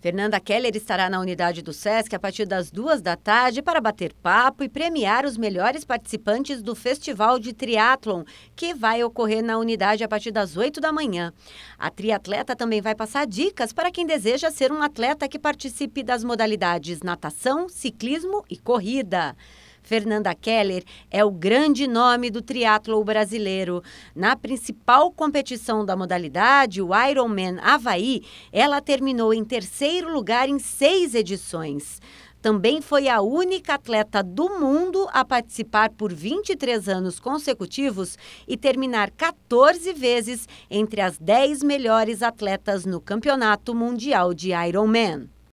Fernanda Keller estará na unidade do SESC a partir das duas da tarde para bater papo e premiar os melhores participantes do Festival de Triatlon, que vai ocorrer na unidade a partir das oito da manhã. A triatleta também vai passar dicas para quem deseja ser um atleta que participe das modalidades natação, ciclismo e corrida. Fernanda Keller é o grande nome do triatlo brasileiro. Na principal competição da modalidade, o Ironman Havaí, ela terminou em terceiro lugar em seis edições. Também foi a única atleta do mundo a participar por 23 anos consecutivos e terminar 14 vezes entre as 10 melhores atletas no Campeonato Mundial de Ironman.